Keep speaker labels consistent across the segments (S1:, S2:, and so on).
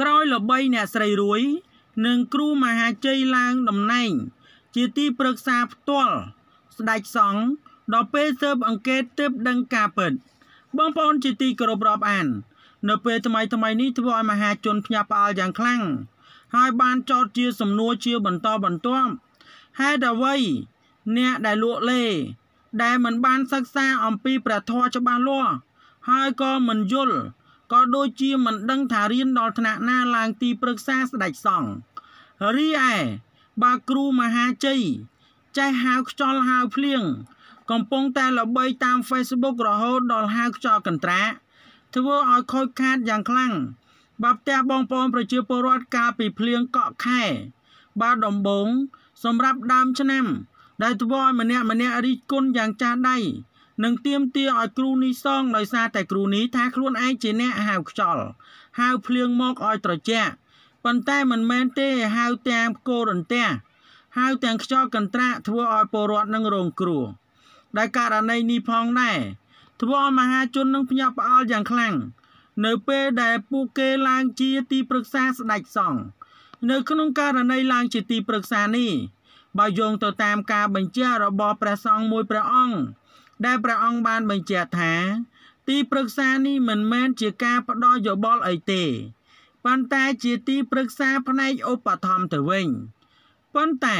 S1: ក្រោយល្បីអ្នកស្រីរួយ និងគ្រូមហាជ័យឡើងតំណែងជាទីប្រឹក្សាផ្ទាល់ស្ដេចសង្ឃដល់ពេលស៊ើបអង្កេតទើបដឹងការពិត បងប្អូនជាទីគោរពរាប់ អាន នៅពេលថ្មីថ្មីនេះធ្វើឲ្យមហាជនភ្ញាក់ផ្អើលយ៉ាងខ្លាំងហើយបានចោទជា សំណួរជាបន្តបន្ទាប់ហេតុអ្វីអ្នកដែលលក់លេ ដែលមិនបានសិក្សាអំពីព្រះធម៌ច្បាស់លាស់ហើយក៏មិនយល់ក៏ដូចជាមិនដឹងថារៀនដល់ថ្នាក់ណាឡើងទី ប្រឹក្សាស្ដេចសង្ឃរីឯបើគ្រូមហាជ័យចេះហៅខ្យល់ហៅភ្លៀងកំពុងតែល្បី តាម Facebook រហូតដល់ហៅខ្យល់កន្ត្រាធ្វើឲ្យខូចខាតយ៉ាងខ្លាំងបើផ្ទះបងប្អូនប្រជាពលរដ្ឋកាលពីភ្លៀងកក់ខែបើដំបងសម្រាប់ដើមឆ្នាំដែលធ្វើឲ្យម្នាក់ម្នាក់រីកគុណយ៉ាងចាស់ដៃនិងទៀមទាឲ្យគ្រូនេះសងដោយសារតែគ្រូនេះថាខ្លួនឯងជាអ្នកហៅខ្យល់ហៅភ្លៀងមកឲ្យត្រជាក់ប៉ុន្តែមិនមែនទេហៅទាំងគោរន្ទះហៅទាំងខ្យល់កន្ត្រាក់ធ្វើឲ្យពលរដ្ឋនឹងរងគ្រោះដែលករណីនេះផងដែរធ្វើឲ្យមហាជននឹងភ្ញាក់ផ្អើលយ៉ាងខ្លាំងនៅពេលដែលពួកគេឡើងជាទី ប្រឹក្សាស្ដេចសង្ឃនៅក្នុងករណីឡើងជាទីប្រឹក្សានេះបើយោងទៅតាមការបញ្ជារបស់ព្រះសង្ឃមួយព្រះអង្គដែលព្រះអង្គបានបញ្ជាក់ថា ទីប្រឹក្សានេះមិនមែនជាការផ្ដល់យោបល់អីទេ ប៉ុន្តែជាទីប្រឹក្សាផ្នែកឧបត្ថម្ភទៅវិញប៉ុន្តែ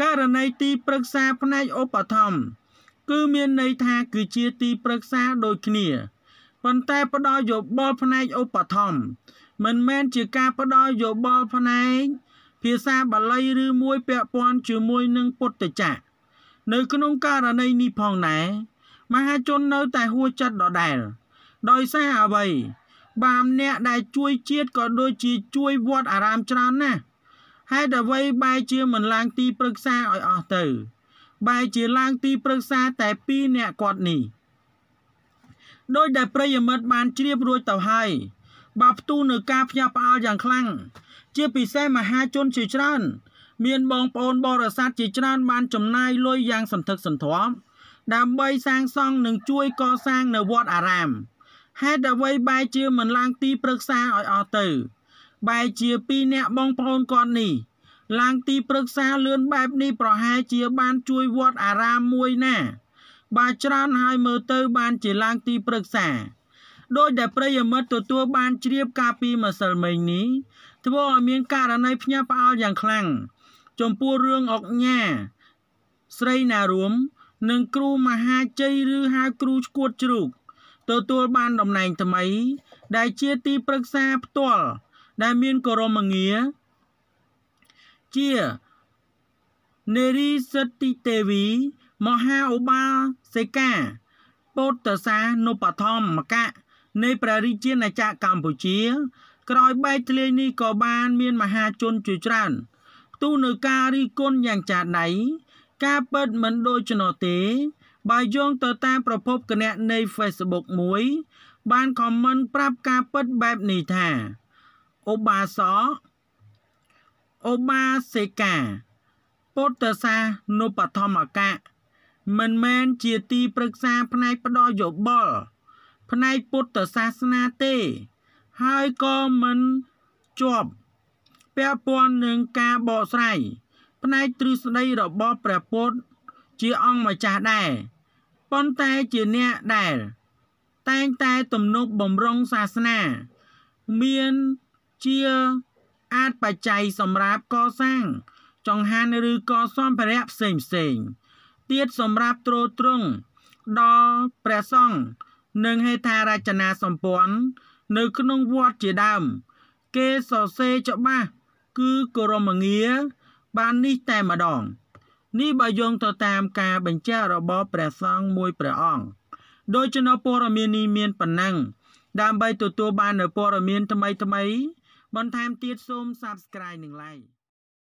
S1: ករណីទីប្រឹក្សាផ្នែកឧបត្ថម្ភគឺមានន័យថាគឺជាទីប្រឹក្សាដូចគ្នាប៉ុន្តែផ្ដល់យោបល់ផ្នែកឧបត្ថម្ភមិនមែនជាការផ្ដល់យោបល់ផ្នែកភាសាបាលី ឬមួយពាក់ព័ន្ធជាមួយនឹងពុទ្ធចក្រនៅក្នុងករណីនេះផងដែរមហាជននៅតែហួចចិត្តដដែលដោយសារអ្វីបាមអ្នកដែលជួយជាតិក៏ដូចជាជួយវត្តអារាមច្រើនណាស់ហេតុអ្វីបែរជាមិនឡើងទី ប្រឹក្សាឲ្យអស់ទៅបែរជាឡើងទីប្រឹក្សាតែ2អ្នកគាត់នេះដោយដែលប្រិយមិត្តបានជ្រាបរួចទៅហើយបើផ្ទុះនឹងការផ្ញើផ្អើលយ៉ាងខ្លាំងជាពិសេសមហាជនជាច្រើនមានបងប្អូនបរិស័ទជាច្រើន បានចំណាយលុយយ៉ាងសន្ធឹកសន្ធាប់ដើម្បីសាងសង់និងជួយកសាងនៅវត្តអារាមហេតុអ្វីបែរជាមិនឡើងទីប្រឹក្សាឲ្យអស់ទៅបែរជាពីរអ្នកបងប្អូនគាត់នេះឡើងទីប្រឹក្សាលឿនបែបនេះប្រហែលជាបានជួយវត្តអារាមមួយណា បាទច្រើនហើយមើលទៅបានជាឡើងទីប្រឹក្សាដោយដែលប្រិយមិត្តទទួលបានជ្រាបការពីម្សិលមិញនេះ ធ្វើឲ្យមានករណីភ្ញាក់ផ្អើលយ៉ាងខ្លាំងចំពោះរឿងអុកញ៉ាស្រីណារួមនិងគ្រូមហាជ័យឬហៅគ្រូឈួតជ្រូក ទទួលបានតំណែងថ្មី ដែលជាទីប្រឹក្សាផ្ទាល់ដែលមានគោរមងារជានេរីសតិទេវី មហាឧបាសិកាពុទ្ធសានុបឋមកៈនៃព្រះរាជាណាចក្រកម្ពុជាក្រោយបែកធ្លាយនេះក៏បាន មានមហាជនជាច្រើនផ្ទុះនៅការរីគុណយ៉ាងចាតណៃការពិតមិនដូចចំណោះទេបើយោងទៅតាមប្រភពគណនី Facebook មួយ បានខមមិនប្រាប់ការពិតបែបនេះថា អូបាសអូបាសេកា ពុទ្ធសាសនុបឋមកៈមិនមែនជាទីប្រឹក្សាផ្នែកផ្ដោយោបល់ផ្នែកពុទ្ធសាសនាទេ ហើយក៏មិនជាប់ពាក់ព័ន្ធនឹងការបកស្រាយផ្នែកទ្រឹស្ដីរបស់ព្រះពុទ្ធជាអង្គម្ចាស់ដែរប៉ុន្តែជាអ្នកដែល តែងតែទំនុកបំរុងសាសនា មានជាអាចបច្ច័យសម្រាប់កសាង ចង្ហាន់ឬក៏សម្ភារៈផ្សេងផ្សេងទៀតសម្រាប់ទ្រទ្រង់ដល់ព្រះសង្ឃនិងហេដ្ឋារចនាសម្ព័ន្ធនៅក្នុងវត្តជាដើមគេសរសេរច្បាស់គឺគោរមងារបាននេះតែម្ដង នេះបើយោងទៅតាមការបញ្ជារបស់ព្រះសង្ឃមួយព្រះអង្គដូច្នោះព័ត៌មាននេះមានប៉ុណ្ណឹងដើម្បីទទួលបាននូវព័ត៌មានថ្មីៗបន្ថែមទៀតសូម Subscribe និង Like